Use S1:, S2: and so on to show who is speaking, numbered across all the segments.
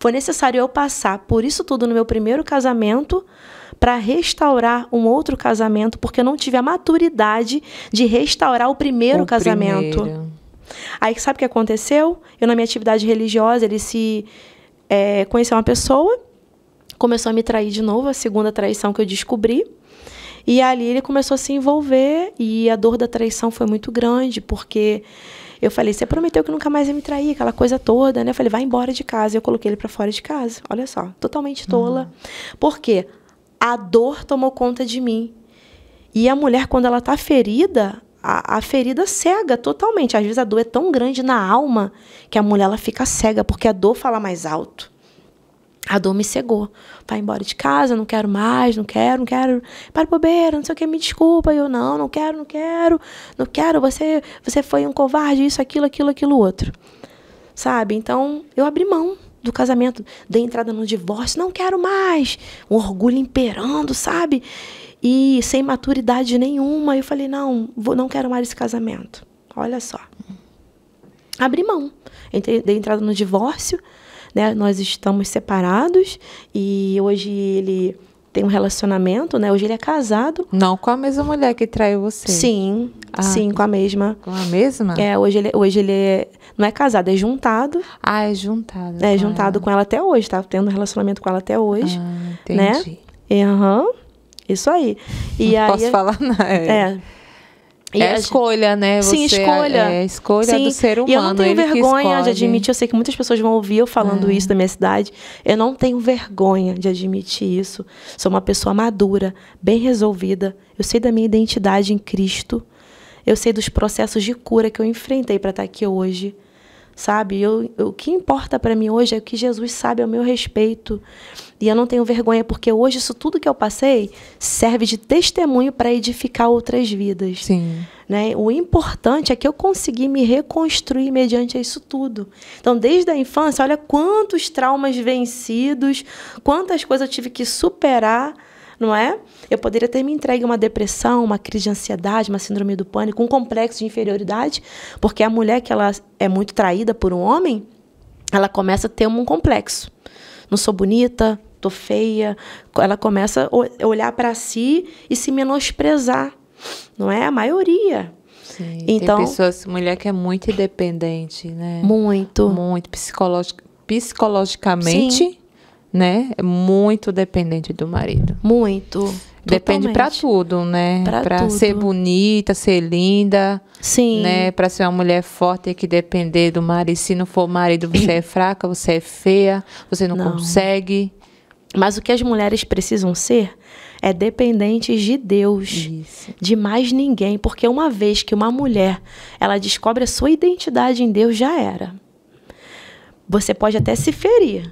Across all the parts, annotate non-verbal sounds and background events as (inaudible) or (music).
S1: Foi necessário eu passar por isso tudo no meu primeiro casamento para restaurar um outro casamento, porque eu não tive a maturidade de restaurar o primeiro o casamento. Primeiro. Aí sabe o que aconteceu? Eu, na minha atividade religiosa, ele se é, conheceu uma pessoa começou a me trair de novo, a segunda traição que eu descobri. E ali ele começou a se envolver e a dor da traição foi muito grande, porque eu falei: "Você prometeu que nunca mais ia me trair, aquela coisa toda, né?" Eu falei: "Vai embora de casa". Eu coloquei ele para fora de casa. Olha só, totalmente tola. Uhum. Porque a dor tomou conta de mim. E a mulher quando ela tá ferida, a, a, ferida cega totalmente. Às vezes a dor é tão grande na alma que a mulher ela fica cega porque a dor fala mais alto. A dor me cegou. Vai embora de casa, não quero mais, não quero, não quero. Para bobeira, não sei o que, me desculpa. E eu, não, não quero, não quero, não quero. Você, você foi um covarde, isso, aquilo, aquilo, aquilo, outro. Sabe? Então, eu abri mão do casamento, dei entrada no divórcio, não quero mais. Um orgulho imperando, sabe? E sem maturidade nenhuma. Eu falei, não, vou, não quero mais esse casamento. Olha só. Abri mão. Entrei, dei entrada no divórcio né? Nós estamos separados e hoje ele tem um relacionamento, né? Hoje ele é casado. Não com a mesma mulher que traiu você. Sim, ah, sim, com a mesma. Com a mesma? É, hoje ele, hoje ele é, não é casado, é juntado. Ah, é juntado. É com juntado ela. com ela até hoje, tá tendo um relacionamento com ela até hoje.
S2: Ah, né? entendi.
S1: Né? Aham. Uhum, isso aí. E não aí, posso falar, não. É. é
S2: e é a escolha, né? Sim, Você é escolha. É escolha Sim. do ser humano. E eu não tenho vergonha de admitir. Eu
S1: sei que muitas pessoas vão ouvir eu falando é. isso da minha cidade. Eu não tenho vergonha de admitir isso. Sou uma pessoa madura, bem resolvida. Eu sei da minha identidade em Cristo. Eu sei dos processos de cura que eu enfrentei para estar tá aqui hoje sabe? Eu, eu, o que importa para mim hoje é o que Jesus sabe ao meu respeito. E eu não tenho vergonha, porque hoje isso tudo que eu passei serve de testemunho para edificar outras vidas. Sim. Né? O importante é que eu consegui me reconstruir mediante isso tudo. Então, desde a infância, olha quantos traumas vencidos, quantas coisas eu tive que superar não é? Eu poderia ter me entregue uma depressão, uma crise de ansiedade, uma síndrome do pânico, um complexo de inferioridade, porque a mulher que ela é muito traída por um homem, ela começa a ter um complexo. Não sou bonita, tô feia. Ela começa a olhar para si e se menosprezar. Não é a maioria.
S2: Sim, então, tem pessoas, mulher que é muito independente, né? Muito. Muito psicolog, psicologicamente. Sim né? É muito dependente do marido. Muito. Depende para tudo, né? Para ser bonita, ser linda. Sim. Né? Para ser uma mulher forte tem que depender do marido. Se não for marido, você é (clears throat) fraca, você é feia, você não, não. consegue. Mas o que as mulheres
S1: precisam ser é dependentes de Deus, Isso. de mais ninguém, porque uma vez que uma mulher ela descobre a sua identidade em Deus já era. Você pode até se ferir,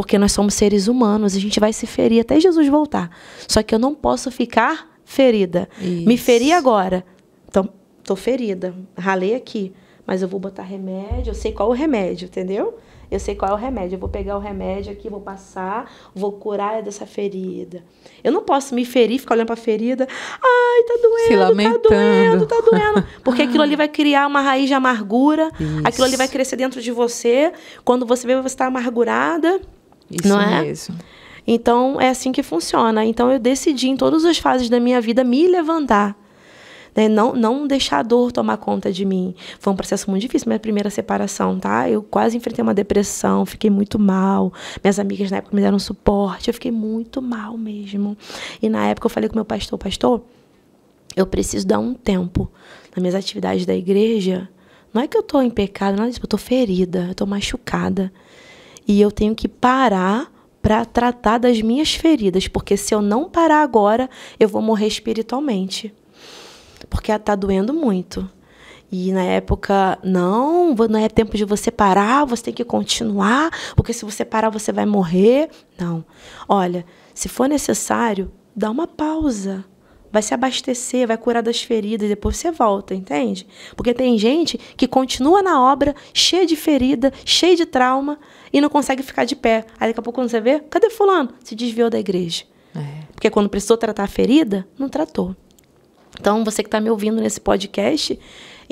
S1: porque nós somos seres humanos, a gente vai se ferir até Jesus voltar. Só que eu não posso ficar ferida. Isso. Me feri agora. Então, tô ferida, ralei aqui, mas eu vou botar remédio, eu sei qual é o remédio, entendeu? Eu sei qual é o remédio, eu vou pegar o remédio aqui, vou passar, vou curar dessa ferida. Eu não posso me ferir, ficar olhando para a ferida, ai, tá doendo, tá doendo, tá doendo, (laughs) porque aquilo ali vai criar uma raiz de amargura, Isso. aquilo ali vai crescer dentro de você, quando você vê você está amargurada, isso não é? mesmo. Então é assim que funciona. Então eu decidi em todas as fases da minha vida me levantar. Né? Não, não deixar a dor tomar conta de mim. Foi um processo muito difícil, minha primeira separação, tá? Eu quase enfrentei uma depressão, fiquei muito mal. Minhas amigas na época me deram suporte, eu fiquei muito mal mesmo. E na época eu falei com meu pastor, pastor, eu preciso dar um tempo nas minhas atividades da igreja. Não é que eu estou em pecado, nada disso, eu estou ferida, eu estou machucada e eu tenho que parar para tratar das minhas feridas, porque se eu não parar agora, eu vou morrer espiritualmente. Porque tá doendo muito. E na época, não, não é tempo de você parar, você tem que continuar, porque se você parar, você vai morrer. Não. Olha, se for necessário, dá uma pausa vai se abastecer, vai curar das feridas, e depois você volta, entende? Porque tem gente que continua na obra, cheia de ferida, cheia de trauma, e não consegue ficar de pé. Aí daqui a pouco, quando você vê, cadê fulano? Se desviou da igreja. É. Porque quando precisou tratar a ferida, não tratou. Então, você que está me ouvindo nesse podcast,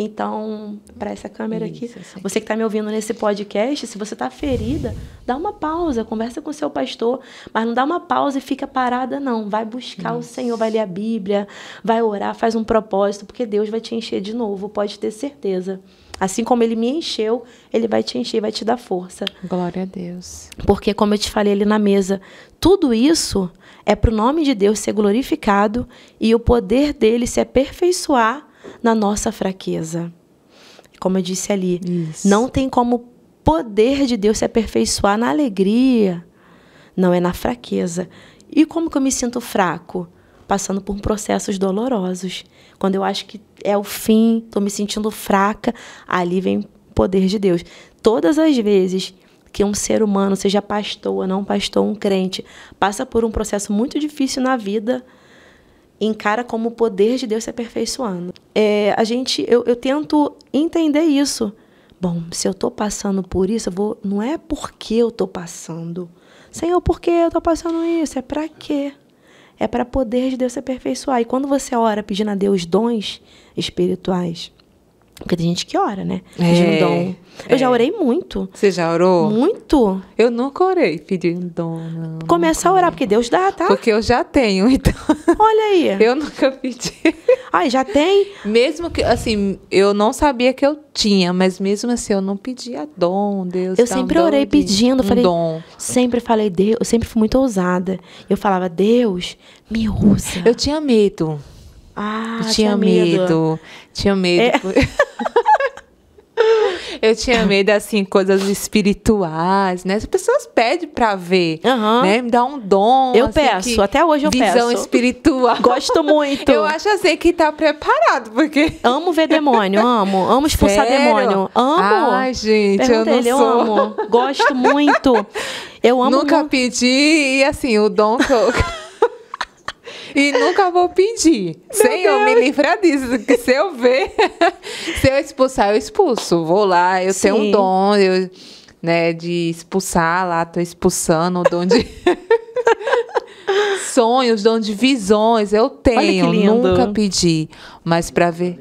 S1: então, para essa câmera Isso, aqui, assim. você que está me ouvindo nesse podcast, se você está ferida, dá uma pausa, conversa com o seu pastor, mas não dá uma pausa e fica parada, não. Vai buscar Isso. o Senhor, vai ler a Bíblia, vai orar, faz um propósito, porque Deus vai te encher de novo, pode ter certeza. Assim como ele me encheu, ele vai te encher, vai te dar força. Glória a Deus. Porque, como eu te falei ali na mesa, tudo isso é para o nome de Deus ser glorificado e o poder dele se aperfeiçoar na nossa fraqueza. Como eu disse ali, Isso. não tem como poder de Deus se aperfeiçoar na alegria. Não é na fraqueza. E como que eu me sinto fraco? Passando por processos dolorosos. Quando eu acho que é o fim, estou me sentindo fraca, ali vem o poder de Deus. Todas as vezes que um ser humano, seja pastor ou não pastor, um crente, passa por um processo muito difícil na vida, encara como o poder de Deus se aperfeiçoando. É, a gente, eu, eu tento entender isso. Bom, se eu estou passando por isso, vou, não é porque eu estou passando. Senhor, por que eu estou passando isso? É para quê? É para poder de Deus se aperfeiçoar. E quando você ora pedindo a Deus dons espirituais, porque tem gente que ora, né? É. Pedindo dom. Eu é. já orei muito. Você
S2: já orou? Muito. Eu nunca orei pedindo dom. Não, Começa a orar, porque Deus dá, tá? Porque eu já tenho, (laughs) então. Olha aí. Eu nunca pedi. Ai, já tem? Mesmo que, assim, eu não sabia que eu tinha, mas mesmo assim, eu não pedia dom, Deus. Eu sempre um orei pedindo. Um falei, dom. Sempre falei, Deus. Eu sempre fui muito ousada. Eu falava, Deus, me usa. Eu tinha medo.
S1: Ah, eu tinha, medo. medo.
S2: Tinha medo. É. Por... (laughs) eu tinha medo, assim, coisas espirituais, né? As pessoas pedem pra ver, uhum. né? Me dá um dom. Eu assim, peço, até hoje eu visão peço. Visão espiritual. Gosto muito. Eu acho assim que tá preparado, porque... Amo ver demônio, amo. Amo expulsar Sério? demônio. Amo. Ai, gente, Pergunta eu não ele, sou. Eu amo. Gosto muito. Eu (laughs) amo. Nunca pedi e, assim, o dom que eu... E nunca vou pedir. Meu Senhor, Deus. me livra disso. Que se eu ver, (laughs) se eu expulsar, eu expulso. Vou lá, eu Sim. tenho um dom, eu, né, de expulsar lá, tô expulsando o dom de. (laughs) Sonhos, dom de visões, eu tenho. Nunca pedi. Mas para ver.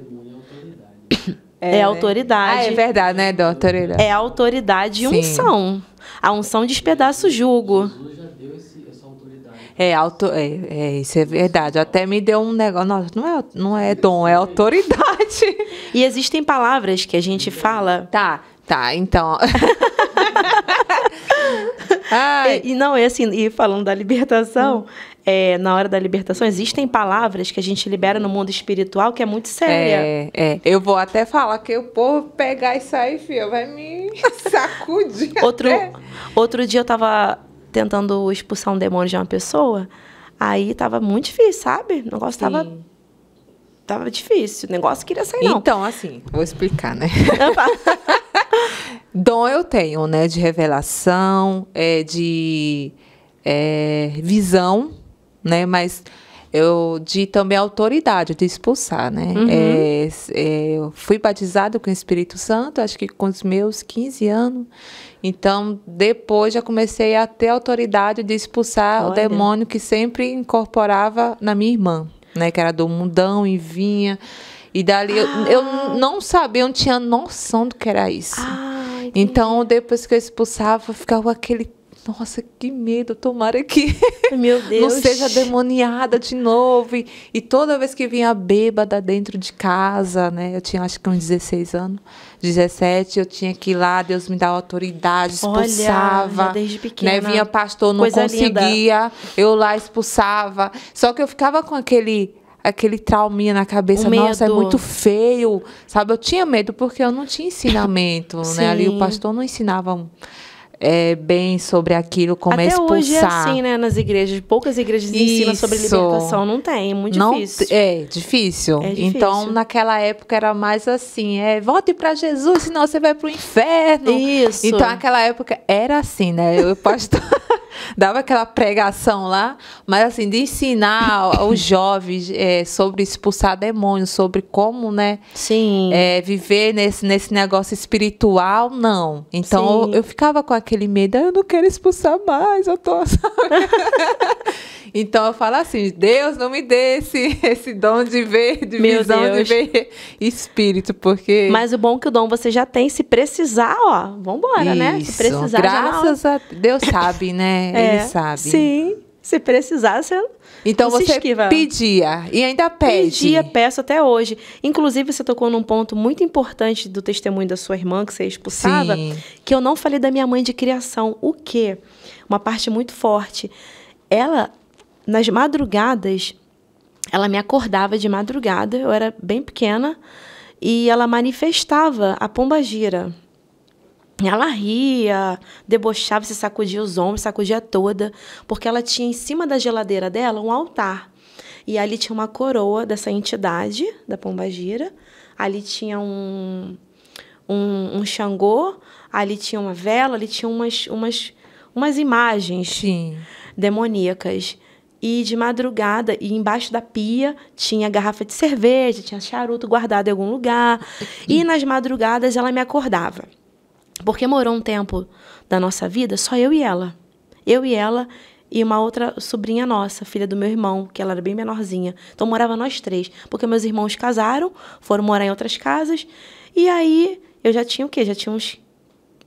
S1: É, é, né? autoridade. Ah, é verdade,
S2: né, doutora? É autoridade e unção. A unção despedaça o jugo. Jesus é, auto, é, é, isso é verdade. Até me deu um negócio. Nossa, não é, não é dom, é autoridade. (laughs) E existem palavras que a gente fala. Tá, tá, então.
S1: (laughs) E, e, não, é assim, e falando da libertação, é, na hora da libertação, existem palavras que a gente libera no mundo espiritual que é muito séria. É,
S2: é. Eu vou até falar que o povo pegar e sair, filho, vai me (laughs) sacudir. outro, outro dia eu tava
S1: tentando expulsar um demônio de uma pessoa, aí tava muito difícil, sabe? O negócio Sim. tava tava difícil. O negócio queria sair, não.
S2: Então, assim, vou explicar, né? (laughs) Dom eu tenho, né? De revelação, é, de é, visão, né? Mas eu de também autoridade, de expulsar, né? Uhum. É, é, eu fui batizado com o Espírito Santo, acho que com os meus 15 anos. Então, depois já comecei a ter autoridade de expulsar Olha. o demônio que sempre incorporava na minha irmã, né? Que era do mundão e vinha. E dali ah. eu, eu, não sabia, eu não tinha noção do que era isso. Ah, então, depois que eu expulsava, ficava aquele nossa, que medo, tomara que (laughs) Meu Deus. não seja demoniada de novo. E, e, toda vez que vinha bêbada dentro de casa, né? Eu tinha acho que uns 16 anos, 17, eu tinha que ir lá, Deus me dava autoridade, expulsava. Olha, desde né, pequena. Né? Vinha pastor, não Coisa conseguia, linda. eu lá expulsava. Só que eu ficava com aquele aquele trauminha na cabeça, nossa, é muito feio, sabe? Eu tinha medo porque eu não tinha ensinamento, né? Ali o pastor não ensinava é, bem sobre aquilo, como Até é expulsar. hoje é assim, né, nas igrejas. Poucas igrejas Isso. ensinam sobre libertação, não tem, é muito não, difícil. É, difícil. É difícil. Então, naquela época era mais assim, é, volte para Jesus, senão você vai pro inferno. Isso. Então, naquela época era assim, né? Eu pastor (laughs) dava aquela pregação lá, mas assim, de ensinar os jovens é, sobre expulsar demônios, sobre como, né? Sim. É, viver nesse, nesse negócio espiritual, não. Então eu, eu, ficava com aquele medo, ah, eu não quero expulsar mais, eu tô. (laughs) então eu falo assim, Deus não me dê esse, esse dom de ver, de Meu visão Deus. de ver espírito, porque. Mas o bom é que o dom você já tem, se precisar, ó, vambora, Isso. né? Se precisar. Graças já graças a Deus sabe, né? É, Ele sabe.
S1: Sim. Se precisasse Então você esquiva. pedia e ainda pede. Pedia, peço até hoje. Inclusive, você tocou num ponto muito importante do testemunho da sua irmã, que você expulsava, Sim. que eu não falei da minha mãe de criação. O quê? Uma parte muito forte. Ela, nas madrugadas, ela me acordava de madrugada, eu era bem pequena, e ela manifestava a pomba gira. Ela ria, debochava, se sacudia os ombros, sacudia toda, porque ela tinha em cima da geladeira dela um altar. E ali tinha uma coroa dessa entidade, da Pomba Gira, Ali tinha um, um, um Xangô, ali tinha uma vela, ali tinha umas, umas, umas imagens Sim. demoníacas. E de madrugada, e embaixo da pia, tinha garrafa de cerveja, tinha charuto guardado em algum lugar. E nas madrugadas ela me acordava. Porque morou um tempo da nossa vida só eu e ela. Eu e ela e uma outra sobrinha nossa, filha do meu irmão, que ela era bem menorzinha. Então morava nós três, porque meus irmãos casaram, foram morar em outras casas, e aí eu já tinha o quê? Já tinha uns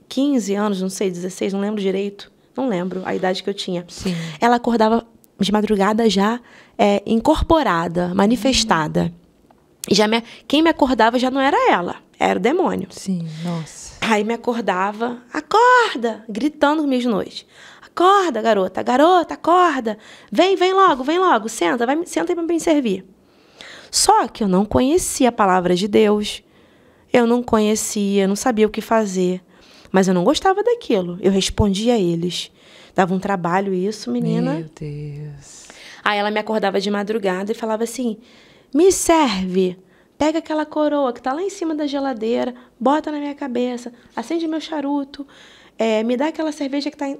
S1: 15 anos, não sei, 16, não lembro direito. Não lembro a idade que eu tinha. Sim. Ela acordava de madrugada já é, incorporada, manifestada. E hum. já me, quem me acordava já não era ela, era o demônio. Sim, nossa. Aí me acordava, acorda, gritando meia de noite. Acorda, garota, garota, acorda. Vem, vem logo, vem logo, senta, vai, senta para me servir. Só que eu não conhecia a palavra de Deus. Eu não conhecia, não sabia o que fazer. Mas eu não gostava daquilo. Eu respondia a eles. Dava um trabalho isso, menina. Meu
S2: Deus.
S1: Aí ela me acordava de madrugada e falava assim: "Me serve" pega aquela coroa que está lá em cima da geladeira, bota na minha cabeça, acende meu charuto, é, me dá aquela cerveja que está. Em...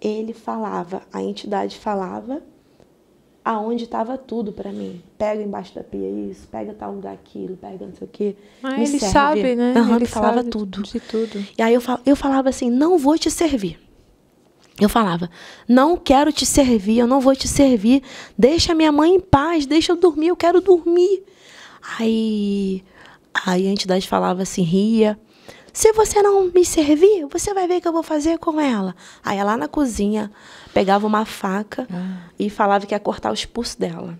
S1: Ele falava, a entidade falava aonde estava tudo para mim. Pega embaixo da pia isso, pega tal lugar aquilo, pega não sei o quê. Ah, ele serve. sabe, né? ele, falava tudo. De tudo. E aí eu, fal, eu falava assim, não vou te servir. Eu falava, não quero te servir, eu não vou te servir. Deixa minha mãe em paz, deixa eu dormir, eu quero dormir. Aí, aí a entidade falava assim, ria. Se você não me servir, você vai ver o que eu vou fazer com ela. Aí ela lá na cozinha pegava uma faca ah. e falava que ia cortar os pulsos dela.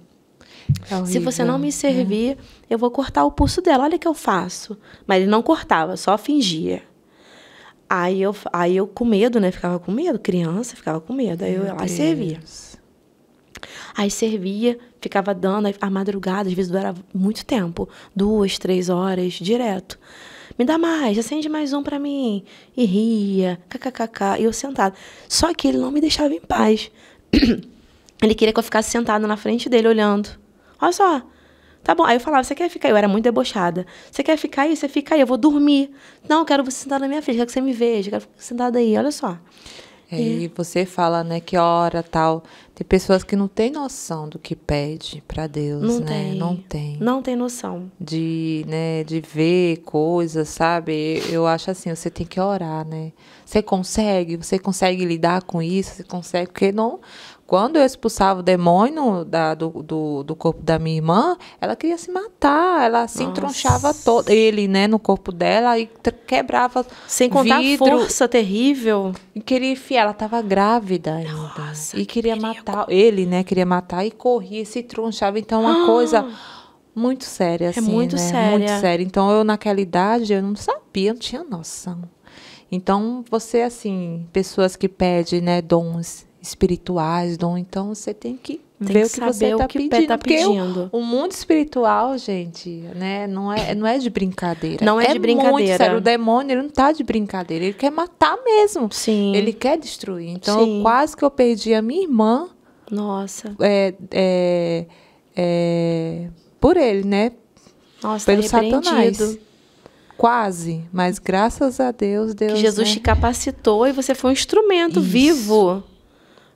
S1: É Se você não me né? servir, é. eu vou cortar o pulso dela. Olha o que eu faço. Mas ele não cortava, só fingia. Aí eu, aí eu com medo, né? Ficava com medo. Criança ficava com medo. Aí eu ia lá e servia. Aí servia, ficava dando a madrugada, às vezes durava muito tempo duas, três horas direto. Me dá mais, acende mais um para mim. E ria, kkkk, e eu sentada. Só que ele não me deixava em paz. (clears throat) Ele queria que eu ficasse sentada na frente dele olhando. Olha só. Tá bom. Aí eu falava, você quer ficar? Eu era muito debochada. Você quer ficar aí? Você fica aí, eu vou dormir. Não, eu quero você sentada na minha frente, quero que você me veja, quero ficar
S2: sentada aí, olha só. É. E você fala, né, que hora, tal. Tem pessoas que não têm noção do que pede para Deus, não né? Tem. Não tem. Não tem noção. De, né, de ver coisas, sabe? Eu acho assim, você tem que orar, né? Você consegue, você consegue lidar com isso, você consegue, porque não quando eu expulsava o demônio da, do, do, do, corpo da minha irmã, ela queria se matar, ela se Nossa. entronchava todo, ele, né, no corpo dela e quebrava Sem contar vidro, a força terrível. E queria enfiar, ela estava grávida ainda. Nossa, e queria, matar, ele, né, queria matar e corria, se tronchava. Então, uma ah. coisa muito séria, é assim, É muito né? séria. Muito séria. Então, eu naquela idade, eu não sabia, eu não tinha noção. Então, você, assim, pessoas que pedem, né, dons espirituais, dom. Então você tem que tem ver que o que você está pedindo. Tá pedindo. O, o, mundo espiritual, gente, né, não é, não é de brincadeira. Não é, é de brincadeira. Muito sério. O demônio ele não tá de brincadeira. Ele quer matar mesmo. Sim. Ele quer destruir. Então, eu, quase que eu perdi a minha irmã. Nossa. É, é, é, por ele, né? Nossa, tá Pelo tá Satanás. Quase, mas graças a Deus, Deus. Que Jesus né? te
S1: capacitou e você foi um instrumento Isso. vivo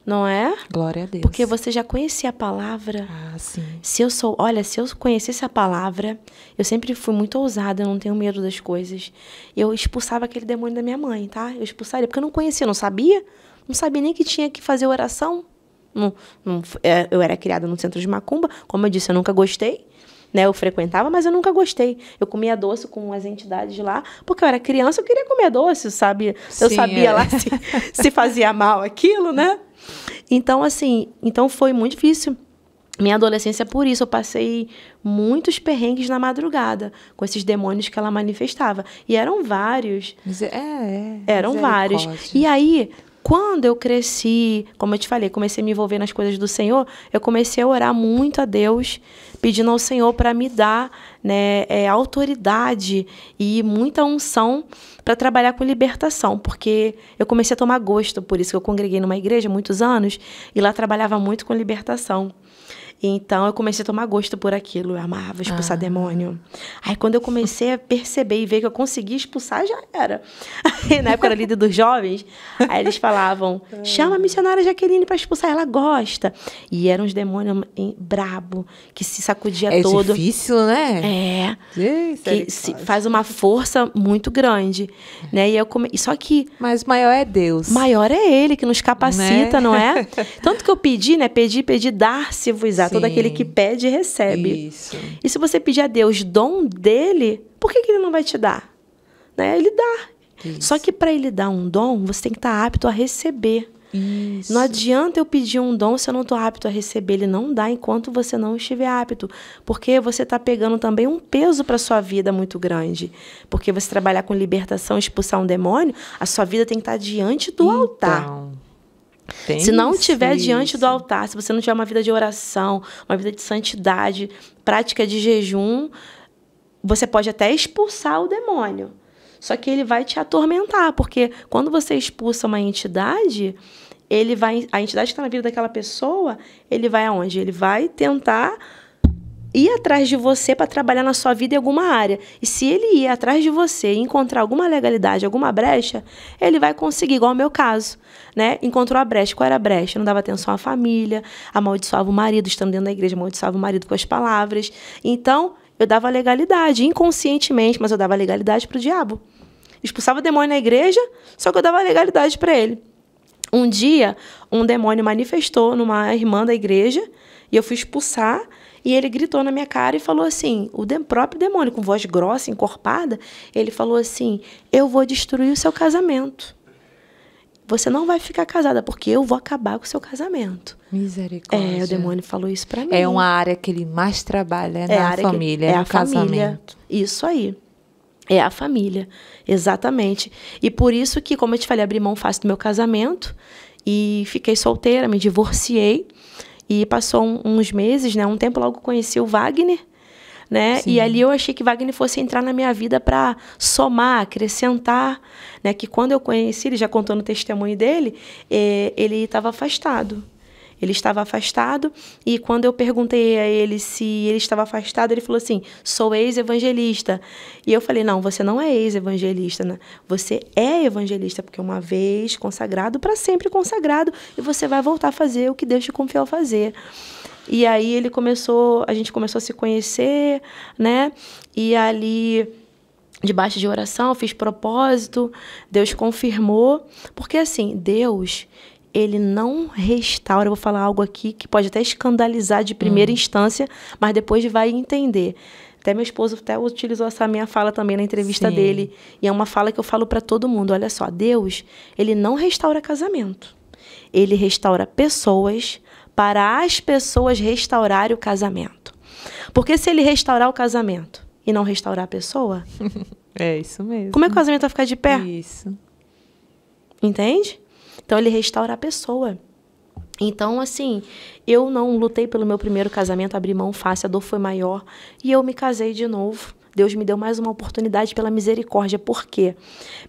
S1: não é? Glória a Deus. Porque você já conhecia a palavra. Ah, sim. Se eu sou, olha, se eu conhecesse a palavra, eu sempre fui muito ousada, eu não tenho medo das coisas. Eu expulsava aquele demônio da minha mãe, tá? Eu expulsaria, porque eu não conhecia, não sabia. Não sabia nem que tinha que fazer oração. Não, não, é, eu era criada no centro de macumba, como eu disse, eu nunca gostei. Né, eu frequentava, mas eu nunca gostei. Eu comia doce com as entidades lá, porque eu era criança, eu queria comer doce, sabe? Eu Sim, sabia é. lá se, (laughs) se fazia mal aquilo, né? Então, assim, então foi muito difícil. Minha adolescência, por isso, eu passei muitos perrengues na madrugada com esses demônios que ela manifestava. E eram vários. É,
S2: é. Eram vários.
S1: E aí, quando eu cresci, como eu te falei, comecei a me envolver nas coisas do Senhor, eu comecei a orar muito a Deus, pedindo ao Senhor para me dar né, é, autoridade e muita unção para trabalhar com libertação, porque eu comecei a tomar gosto, por isso que eu congreguei numa igreja há muitos anos e lá trabalhava muito com libertação. Então eu comecei a tomar gosto por aquilo. Eu amava expulsar ah. demônio. Aí quando eu comecei a perceber e ver que eu conseguia expulsar, já era. Aí, na época era líder dos jovens. Aí eles falavam: (laughs) chama a missionária Jaqueline para expulsar, ela gosta. E eram uns demônios brabo, que se sacudia é todo. É difícil, né? É. Sim, que é se faz uma força muito grande. Né? E eu come... Só que. Mas
S2: maior é Deus. Maior é
S1: Ele que nos capacita, né? não é? (laughs) Tanto que eu pedi, né? Pedi, pedi, dar-se vos-á. Todo aquele que pede, recebe. Isso. E se você pedir a Deus dom dele, por que, que ele não vai te dar? Né? Ele dá. Isso. Só que para ele dar um dom, você tem que estar tá apto a receber. Isso. Não adianta eu pedir um dom se eu não estou apto a receber. Ele não dá enquanto você não estiver apto. Porque você está pegando também um peso para sua vida muito grande. Porque você trabalhar com libertação, expulsar um demônio, a sua vida tem que estar tá diante do então, altar. Tem se não tiver isso. diante do altar, se você não tiver uma vida de oração, uma vida de santidade, prática de jejum, você pode até expulsar o demônio. Só que ele vai te atormentar, porque quando você expulsa uma entidade, ele vai a entidade que está na vida daquela pessoa, ele vai aonde? Ele vai tentar ir atrás de você para trabalhar na sua vida em alguma área. E se ele ir atrás de você e encontrar alguma legalidade, alguma brecha, ele vai conseguir, igual o meu caso, né? Encontrou a brecha. Qual era a brecha? Não dava atenção à família, amaldiçoava o marido, estando dentro da igreja, amaldiçoava o marido com as palavras. Então, eu dava legalidade, inconscientemente, mas eu dava legalidade para o diabo. Expulsava o demônio na igreja, só que eu dava legalidade para ele. Um dia, um demônio manifestou numa irmã da igreja e eu fui expulsar. E ele gritou na minha cara e falou assim: o próprio demônio, com voz grossa, encorpada, ele falou assim: Eu vou destruir o seu casamento. Você não vai ficar casada, porque eu vou acabar com o seu casamento.
S2: Misericórdia. É, o demônio
S1: falou isso para é mim. É uma área que ele mais trabalha, é, é na família, que, é, é a casamento. família. Isso aí. É a família, exatamente. E por isso que, como eu te falei, abri mão fácil do meu casamento e fiquei solteira, me divorciei. E passou um, uns meses, né? Um tempo logo conheci o Wagner, né? Sim. E ali eu achei que Wagner fosse entrar na minha vida para somar, acrescentar, né? Que quando eu conheci, ele já contou no testemunho dele, eh, ele estava afastado. Ele estava afastado e quando eu perguntei a ele se ele estava afastado, ele falou assim: sou ex-evangelista. E eu falei: não, você não é ex-evangelista, né? Você é evangelista, porque uma vez consagrado, para sempre consagrado, e você vai voltar a fazer o que Deus te confiou a fazer. E aí ele começou, a gente começou a se conhecer, né? E ali debaixo de oração, fiz propósito, Deus confirmou, porque assim, Deus, ele não restaura. Eu vou falar algo aqui que pode até escandalizar de primeira hum. instância, mas depois vai entender. Até meu esposo até utilizou essa minha fala também na entrevista Sim. dele. E é uma fala que eu falo para todo mundo. Olha só, Deus, ele não restaura casamento. Ele restaura pessoas para as pessoas restaurarem o casamento. Porque se ele restaurar o casamento e não restaurar a pessoa... (laughs)
S2: é isso mesmo.
S1: Como é que o casamento vai ficar de pé? Isso. Entende? Então ele restaura a pessoa. Então, assim, eu não lutei pelo meu primeiro casamento, abri mão fácil, a dor foi maior. E eu me casei de novo. Deus me deu mais uma oportunidade pela misericórdia. Por quê?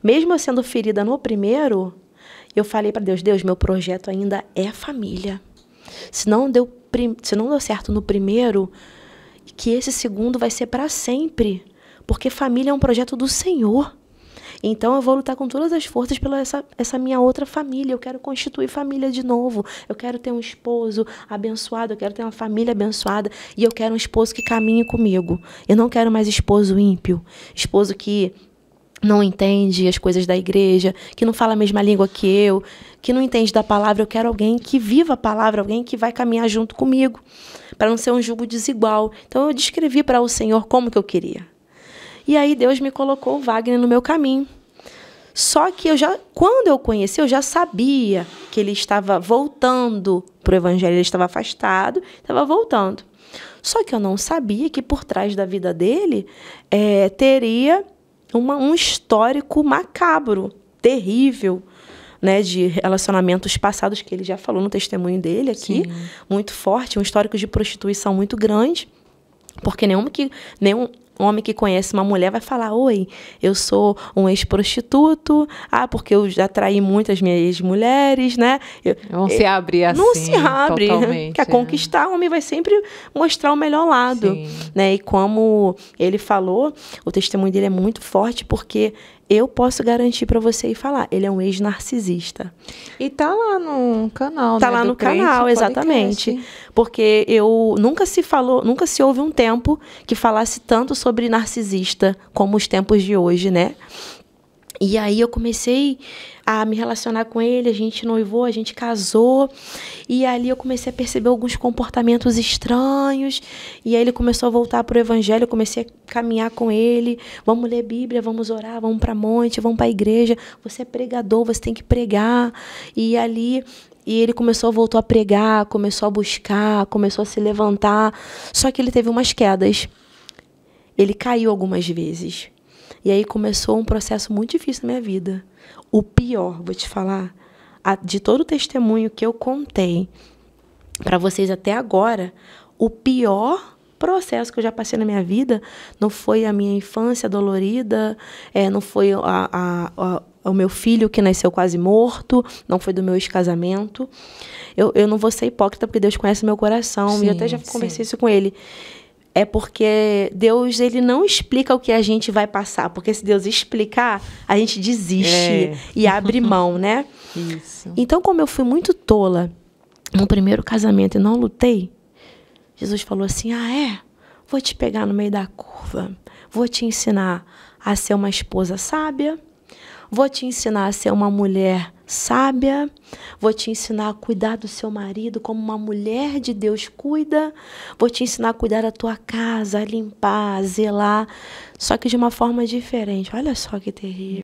S1: Mesmo eu sendo ferida no primeiro, eu falei para Deus: Deus, meu projeto ainda é família. Se não deu, se não deu certo no primeiro, que esse segundo vai ser para sempre. Porque família é um projeto do Senhor. Então eu vou lutar com todas as forças pela essa, essa minha outra família. Eu quero constituir família de novo. Eu quero ter um esposo abençoado, eu quero ter uma família abençoada e eu quero um esposo que caminhe comigo. Eu não quero mais esposo ímpio, esposo que não entende as coisas da igreja, que não fala a mesma língua que eu, que não entende da palavra. Eu quero alguém que viva a palavra, alguém que vai caminhar junto comigo, para não ser um jugo desigual. Então eu descrevi para o Senhor como que eu queria. E aí Deus me colocou o Wagner no meu caminho. Só que eu já, quando eu conheci, eu já sabia que ele estava voltando para o evangelho, ele estava afastado, estava voltando. Só que eu não sabia que por trás da vida dele é, teria uma, um histórico macabro, terrível, né, de relacionamentos passados que ele já falou no testemunho dele aqui, Sim. muito forte, um histórico de prostituição muito grande, porque nenhum que nenhum um homem que conhece uma mulher vai falar: Oi, eu sou um ex-prostituto, ah, porque eu já traí muitas minhas mulheres né? Eu, não eh, se abre assim. Não se abre. Né? Quer é. conquistar, o homem vai sempre mostrar o melhor lado. Né? E como ele falou, o testemunho dele é muito forte, porque eu posso garantir para você e falar, ele é um ex-narcisista.
S2: E tá lá no canal, Tá né? lá Do no crente, canal, exatamente.
S1: Porque eu nunca se falou, nunca se houve um tempo que falasse tanto sobre narcisista como os tempos de hoje, né? E aí eu comecei a me relacionar com ele, a gente noivou, a gente casou, e ali eu comecei a perceber alguns comportamentos estranhos, e aí ele começou a voltar para o evangelho, eu comecei a caminhar com ele, vamos ler Bíblia, vamos orar, vamos para monte, vamos para a igreja, você é pregador, você tem que pregar, e ali e ele começou, voltou a pregar, começou a buscar, começou a se levantar. Só que ele teve umas quedas. Ele caiu algumas vezes. E aí começou um processo muito difícil na minha vida. O pior, vou te falar, de todo o testemunho que eu contei para vocês até agora, o pior processo que eu já passei na minha vida não foi a minha infância dolorida, é, não foi a, a, a o meu filho que nasceu quase morto, não foi do meu ex-casamento. Eu, eu não vou ser hipócrita porque Deus conhece meu coração sim, e até já conversei sim. isso com ele é porque Deus ele não explica o que a gente vai passar, porque se Deus explicar, a gente desiste é. e abre mão, né? (laughs) Isso. Então, como eu fui muito tola no primeiro casamento e não lutei, Jesus falou assim: "Ah, é? Vou te pegar no meio da curva. Vou te ensinar a ser uma esposa sábia. Vou te ensinar a ser uma mulher sábia, vou te ensinar a cuidar do seu marido como uma mulher de Deus cuida, vou te ensinar a cuidar da tua casa, a limpar, a zelar, só que de uma forma diferente. Olha só que terrível.